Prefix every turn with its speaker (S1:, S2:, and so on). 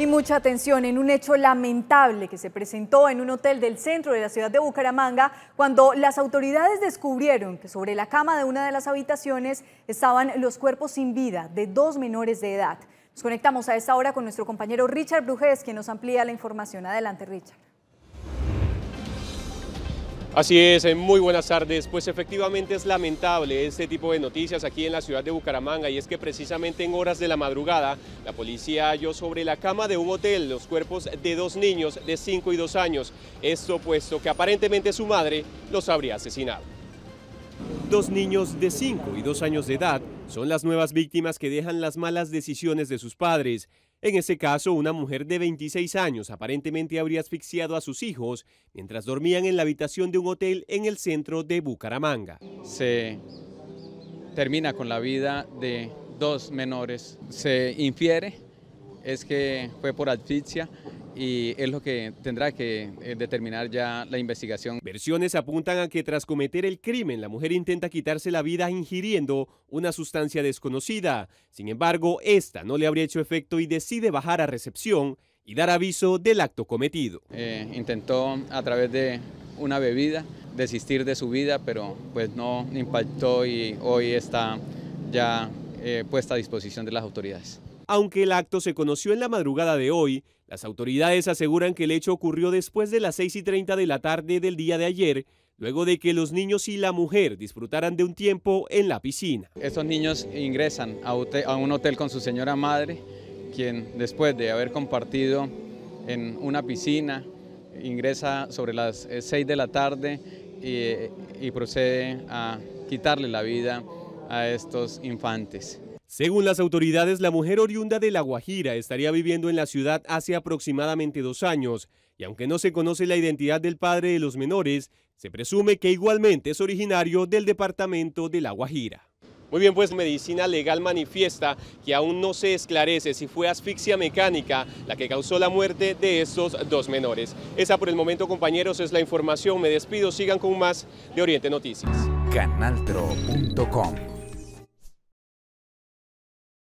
S1: Y mucha atención en un hecho lamentable que se presentó en un hotel del centro de la ciudad de Bucaramanga cuando las autoridades descubrieron que sobre la cama de una de las habitaciones estaban los cuerpos sin vida de dos menores de edad. Nos conectamos a esta hora con nuestro compañero Richard Brujes, quien nos amplía la información. Adelante, Richard.
S2: Así es, eh, muy buenas tardes. Pues efectivamente es lamentable este tipo de noticias aquí en la ciudad de Bucaramanga y es que precisamente en horas de la madrugada la policía halló sobre la cama de un hotel los cuerpos de dos niños de 5 y 2 años, esto puesto que aparentemente su madre los habría asesinado. Dos niños de 5 y 2 años de edad son las nuevas víctimas que dejan las malas decisiones de sus padres. En ese caso, una mujer de 26 años aparentemente habría asfixiado a sus hijos mientras dormían en la habitación de un hotel en el centro de Bucaramanga. Se
S3: termina con la vida de dos menores. Se infiere es que fue por asfixia y es lo que tendrá que eh, determinar ya la
S2: investigación. Versiones apuntan a que tras cometer el crimen, la mujer intenta quitarse la vida ingiriendo una sustancia desconocida. Sin embargo, esta no le habría hecho efecto y decide bajar a
S3: recepción y dar aviso del acto cometido. Eh, intentó a través de una bebida desistir de su vida, pero pues no impactó y hoy está ya eh, puesta a disposición de las autoridades.
S2: Aunque el acto se conoció en la madrugada de hoy, las autoridades aseguran que el hecho ocurrió después de las 6 y 30 de la tarde del día de ayer, luego de que los niños y la mujer disfrutaran de un tiempo en la piscina.
S3: Estos niños ingresan a, un hotel con su señora madre, quien después de haber compartido en una piscina, ingresa sobre las 6 eh, de la tarde y procede a quitarle la vida a
S2: estos infantes. Según las autoridades, la mujer oriunda de La Guajira estaría viviendo en la ciudad hace aproximadamente dos años, y aunque no se conoce la identidad del padre de los menores, se presume que igualmente es originario del departamento de La Guajira. Muy bien, pues Medicina Legal manifiesta que aún no se esclarece si fue asfixia mecánica la que causó la muerte de estos dos menores. Esa por el momento, compañeros, es la información. Me despido. Sigan con más de Oriente Noticias.
S3: Canaltro.com